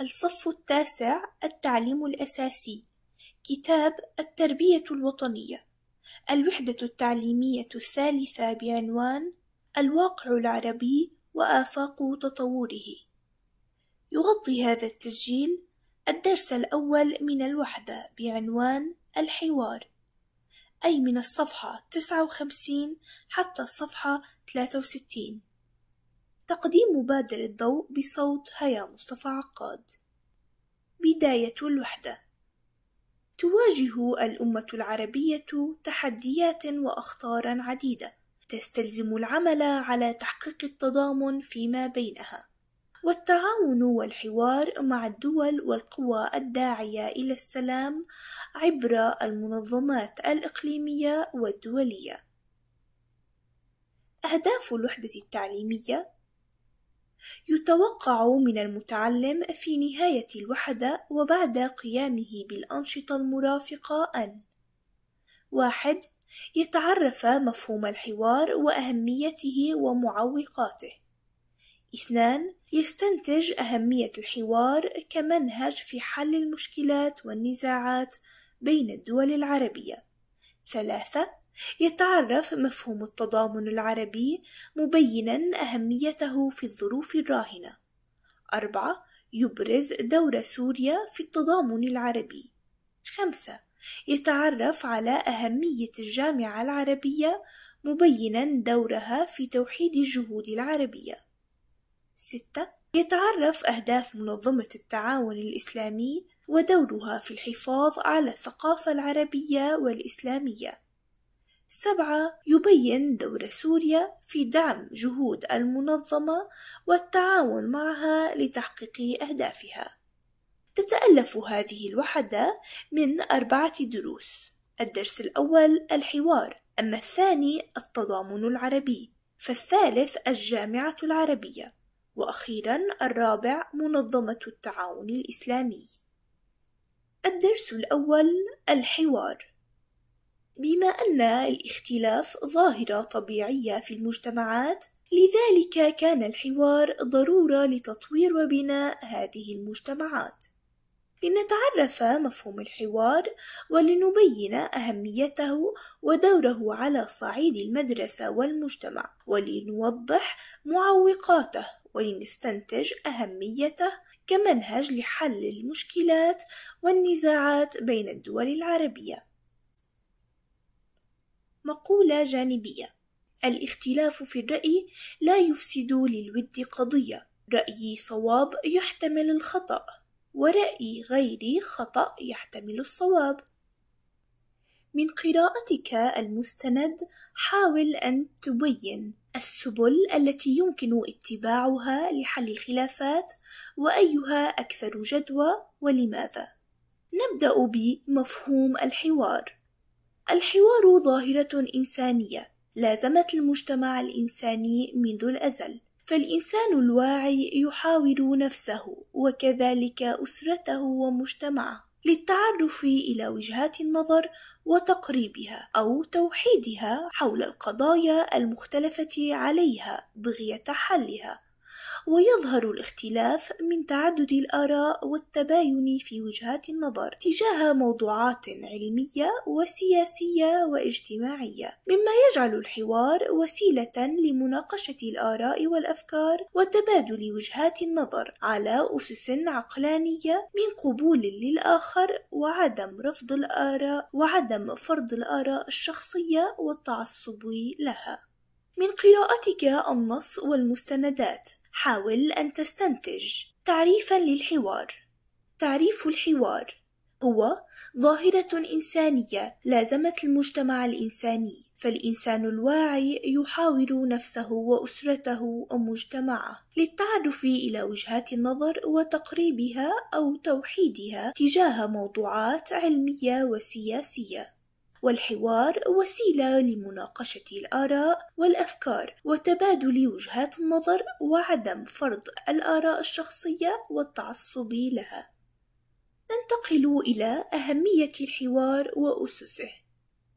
الصف التاسع التعليم الأساسي كتاب التربية الوطنية الوحدة التعليمية الثالثة بعنوان الواقع العربي وآفاق تطوره يغطي هذا التسجيل الدرس الأول من الوحدة بعنوان الحوار أي من الصفحة 59 حتى الصفحة 63 تقديم مبادرة ضوء بصوت هيا مصطفى عقاد بداية الوحدة تواجه الأمة العربية تحديات وأخطارا عديدة تستلزم العمل على تحقيق التضامن فيما بينها والتعاون والحوار مع الدول والقوى الداعية إلى السلام عبر المنظمات الإقليمية والدولية. أهداف الوحدة التعليمية يتوقع من المتعلم في نهاية الوحدة وبعد قيامه بالأنشطة المرافقة أن: واحد: يتعرف مفهوم الحوار وأهميته ومعوقاته. اثنان: يستنتج أهمية الحوار كمنهج في حل المشكلات والنزاعات بين الدول العربية. ثلاثة: يتعرف مفهوم التضامن العربي مبينا أهميته في الظروف الراهنة أربعة يبرز دور سوريا في التضامن العربي خمسة يتعرف على أهمية الجامعة العربية مبينا دورها في توحيد الجهود العربية ستة يتعرف أهداف منظمة التعاون الإسلامي ودورها في الحفاظ على الثقافة العربية والإسلامية سبعة يبين دور سوريا في دعم جهود المنظمة والتعاون معها لتحقيق أهدافها. تتألف هذه الوحدة من أربعة دروس. الدرس الأول الحوار، أما الثاني التضامن العربي، فالثالث الجامعة العربية، وأخيرا الرابع منظمة التعاون الإسلامي. الدرس الأول الحوار بما أن الاختلاف ظاهرة طبيعية في المجتمعات لذلك كان الحوار ضرورة لتطوير وبناء هذه المجتمعات لنتعرف مفهوم الحوار ولنبين أهميته ودوره على صعيد المدرسة والمجتمع ولنوضح معوقاته ولنستنتج أهميته كمنهج لحل المشكلات والنزاعات بين الدول العربيه مقولة جانبية الاختلاف في الرأي لا يفسد للود قضية رأيي صواب يحتمل الخطأ ورأي غيري خطأ يحتمل الصواب من قراءتك المستند حاول أن تبين السبل التي يمكن اتباعها لحل الخلافات وأيها أكثر جدوى ولماذا؟ نبدأ بمفهوم الحوار الحوار ظاهرة إنسانية لازمت المجتمع الإنساني منذ الأزل فالإنسان الواعي يحاور نفسه وكذلك أسرته ومجتمعه للتعرف إلى وجهات النظر وتقريبها أو توحيدها حول القضايا المختلفة عليها بغية حلها ويظهر الاختلاف من تعدد الآراء والتباين في وجهات النظر تجاه موضوعات علمية وسياسية واجتماعية، مما يجعل الحوار وسيلة لمناقشة الآراء والأفكار وتبادل وجهات النظر على أسس عقلانية من قبول للآخر وعدم رفض الآراء وعدم فرض الآراء الشخصية والتعصب لها. من قراءتك النص والمستندات حاول أن تستنتج تعريفا للحوار تعريف الحوار هو ظاهرة إنسانية لازمت المجتمع الإنساني، فالإنسان الواعي يحاور نفسه وأسرته ومجتمعه للتعرف إلى وجهات النظر وتقريبها أو توحيدها تجاه موضوعات علمية وسياسية. والحوار وسيلة لمناقشة الآراء والأفكار وتبادل وجهات النظر وعدم فرض الآراء الشخصية والتعصب لها. ننتقل إلى أهمية الحوار وأسسه.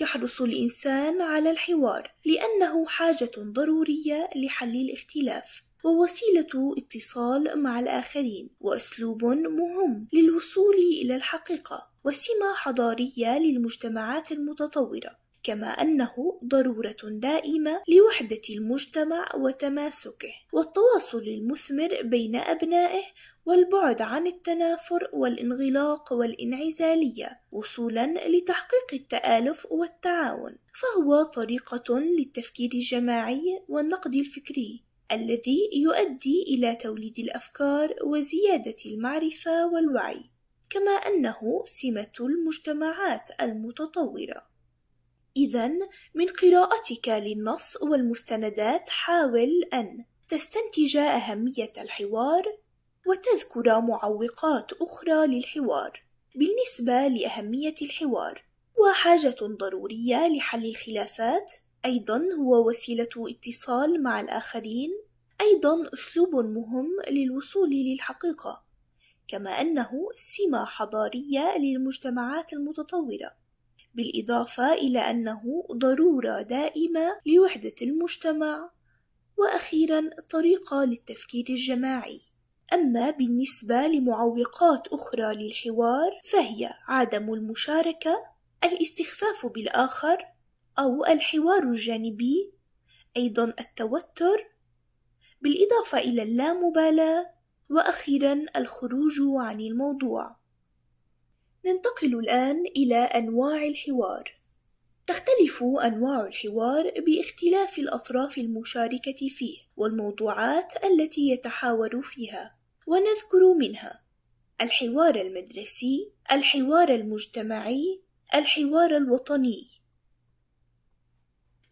يحرص الإنسان على الحوار لأنه حاجة ضرورية لحل الاختلاف ووسيلة اتصال مع الآخرين وأسلوب مهم للوصول إلى الحقيقة وسمة حضارية للمجتمعات المتطورة كما أنه ضرورة دائمة لوحدة المجتمع وتماسكه والتواصل المثمر بين أبنائه والبعد عن التنافر والانغلاق والانعزالية وصولا لتحقيق التآلف والتعاون فهو طريقة للتفكير الجماعي والنقد الفكري الذي يؤدي إلى توليد الأفكار وزيادة المعرفة والوعي كما أنه سمة المجتمعات المتطورة. إذا من قراءتك للنص والمستندات حاول أن تستنتج أهمية الحوار وتذكر معوقات أخرى للحوار بالنسبة لأهمية الحوار وحاجة ضرورية لحل الخلافات أيضا هو وسيلة اتصال مع الآخرين أيضا أسلوب مهم للوصول للحقيقة كما أنه سمة حضارية للمجتمعات المتطورة بالإضافة إلى أنه ضرورة دائمة لوحدة المجتمع وأخيرا طريقة للتفكير الجماعي أما بالنسبة لمعوقات أخرى للحوار فهي عدم المشاركة الاستخفاف بالآخر أو الحوار الجانبي أيضا التوتر بالإضافة إلى اللامبالاة واخيرا الخروج عن الموضوع ننتقل الان الى انواع الحوار تختلف انواع الحوار باختلاف الاطراف المشاركه فيه والموضوعات التي يتحاور فيها ونذكر منها الحوار المدرسي الحوار المجتمعي الحوار الوطني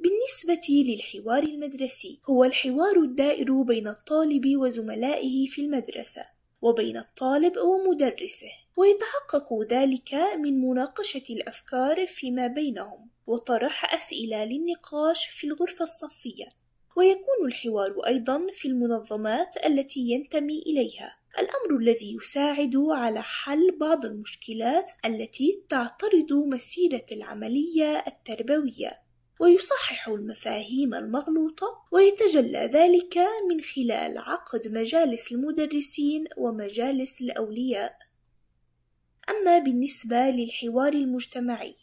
بالنسبة للحوار المدرسي هو الحوار الدائر بين الطالب وزملائه في المدرسة وبين الطالب ومدرسه ويتحقق ذلك من مناقشة الأفكار فيما بينهم وطرح أسئلة للنقاش في الغرفة الصفية ويكون الحوار أيضا في المنظمات التي ينتمي إليها الأمر الذي يساعد على حل بعض المشكلات التي تعترض مسيرة العملية التربوية ويصحح المفاهيم المغلوطة ويتجلى ذلك من خلال عقد مجالس المدرسين ومجالس الأولياء أما بالنسبة للحوار المجتمعي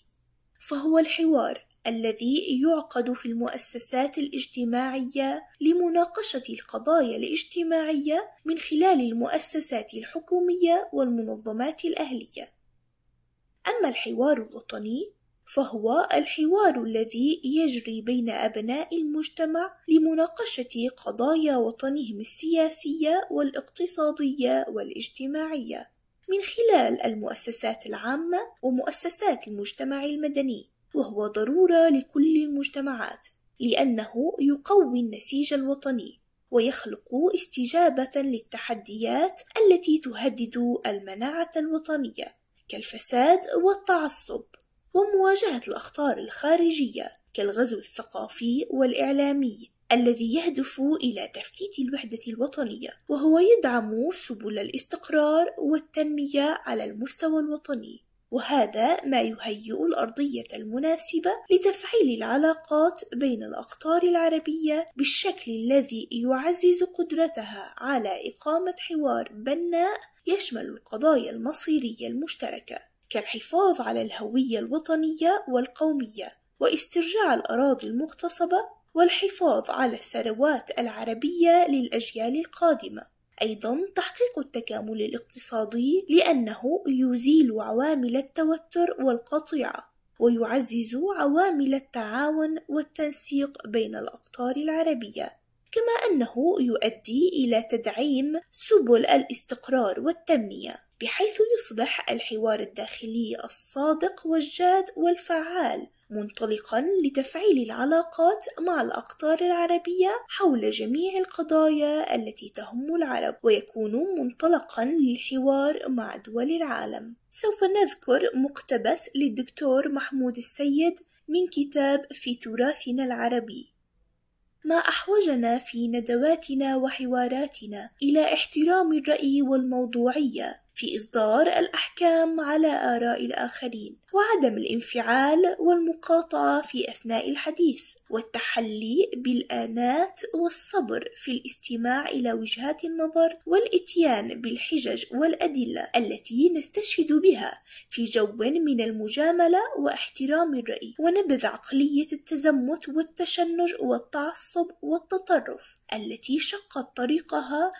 فهو الحوار الذي يعقد في المؤسسات الاجتماعية لمناقشة القضايا الاجتماعية من خلال المؤسسات الحكومية والمنظمات الأهلية. أما الحوار الوطني فهو الحوار الذي يجري بين أبناء المجتمع لمناقشة قضايا وطنهم السياسية والاقتصادية والاجتماعية من خلال المؤسسات العامة ومؤسسات المجتمع المدني، وهو ضرورة لكل المجتمعات، لأنه يقوي النسيج الوطني، ويخلق استجابة للتحديات التي تهدد المناعة الوطنية، كالفساد والتعصب. ومواجهة الأخطار الخارجية كالغزو الثقافي والإعلامي الذي يهدف إلى تفتيت الوحدة الوطنية، وهو يدعم سبل الاستقرار والتنمية على المستوى الوطني، وهذا ما يهيئ الأرضية المناسبة لتفعيل العلاقات بين الأقطار العربية بالشكل الذي يعزز قدرتها على إقامة حوار بناء يشمل القضايا المصيرية المشتركة كالحفاظ على الهوية الوطنية والقومية واسترجاع الأراضي المغتصبة والحفاظ على الثروات العربية للأجيال القادمة أيضا تحقيق التكامل الاقتصادي لأنه يزيل عوامل التوتر والقطيعة ويعزز عوامل التعاون والتنسيق بين الأقطار العربية كما أنه يؤدي إلى تدعيم سبل الاستقرار والتنمية بحيث يصبح الحوار الداخلي الصادق والجاد والفعال منطلقا لتفعيل العلاقات مع الأقطار العربية حول جميع القضايا التي تهم العرب ويكون منطلقا للحوار مع دول العالم سوف نذكر مقتبس للدكتور محمود السيد من كتاب في تراثنا العربي ما أحوجنا في ندواتنا وحواراتنا إلى احترام الرأي والموضوعية في إصدار الأحكام على آراء الآخرين وعدم الانفعال والمقاطعة في أثناء الحديث والتحلي بالآنات والصبر في الاستماع إلى وجهات النظر والإتيان بالحجج والأدلة التي نستشهد بها في جو من المجاملة واحترام الرأي ونبذ عقلية التزمت والتشنج والتعصب والتطرف التي شقت طريقها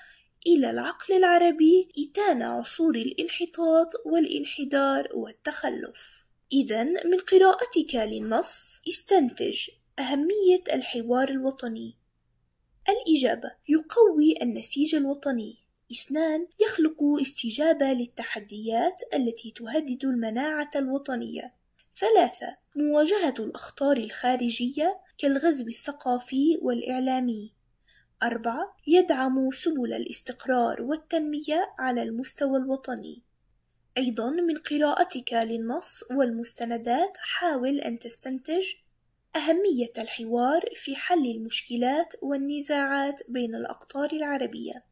إلى العقل العربي إتان عصور الانحطاط والانحدار والتخلف إذا من قراءتك للنص استنتج أهمية الحوار الوطني الإجابة يقوي النسيج الوطني اثنان يخلق استجابة للتحديات التي تهدد المناعة الوطنية ثلاثة مواجهة الأخطار الخارجية كالغزو الثقافي والإعلامي أربعة يدعم سبل الاستقرار والتنمية على المستوى الوطني أيضا من قراءتك للنص والمستندات حاول أن تستنتج أهمية الحوار في حل المشكلات والنزاعات بين الأقطار العربية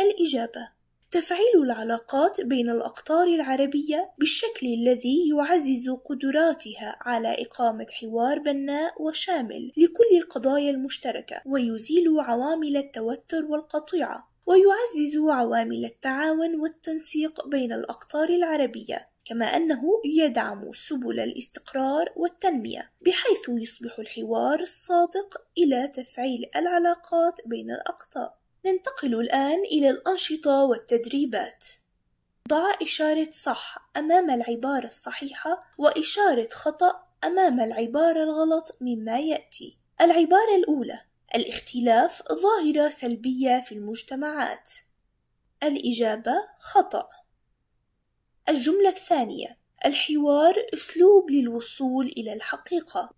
الإجابة تفعيل العلاقات بين الأقطار العربية بالشكل الذي يعزز قدراتها على إقامة حوار بناء وشامل لكل القضايا المشتركة ويزيل عوامل التوتر والقطيعة ويعزز عوامل التعاون والتنسيق بين الأقطار العربية كما أنه يدعم سبل الاستقرار والتنمية بحيث يصبح الحوار الصادق إلى تفعيل العلاقات بين الأقطار ننتقل الآن إلى الأنشطة والتدريبات ضع إشارة صح أمام العبارة الصحيحة وإشارة خطأ أمام العبارة الغلط مما يأتي العبارة الأولى الاختلاف ظاهرة سلبية في المجتمعات الإجابة خطأ الجملة الثانية الحوار أسلوب للوصول إلى الحقيقة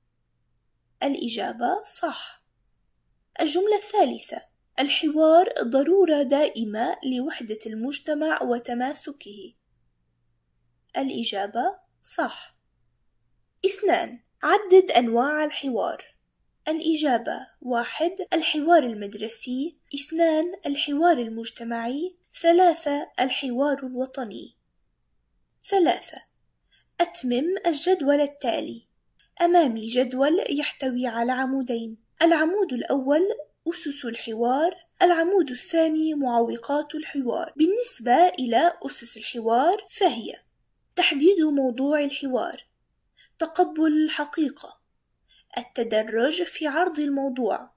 الإجابة صح الجملة الثالثة الحوار ضرورة دائمة لوحدة المجتمع وتماسكه الإجابة صح اثنان عدد أنواع الحوار الإجابة واحد الحوار المدرسي اثنان الحوار المجتمعي ثلاثة الحوار الوطني ثلاثة أتمم الجدول التالي أمامي جدول يحتوي على عمودين العمود الأول أسس الحوار العمود الثاني معوقات الحوار بالنسبة إلى أسس الحوار فهي تحديد موضوع الحوار تقبل الحقيقة التدرج في عرض الموضوع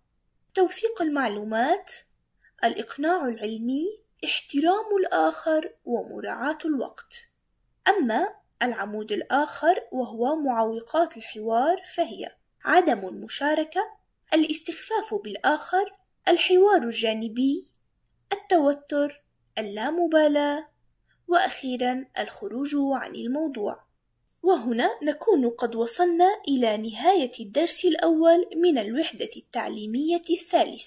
توثيق المعلومات الإقناع العلمي احترام الآخر ومراعاة الوقت أما العمود الآخر وهو معوقات الحوار فهي عدم المشاركة الاستخفاف بالآخر الحوار الجانبي التوتر اللامبالاة وأخيرا الخروج عن الموضوع وهنا نكون قد وصلنا إلى نهاية الدرس الأول من الوحدة التعليمية الثالثة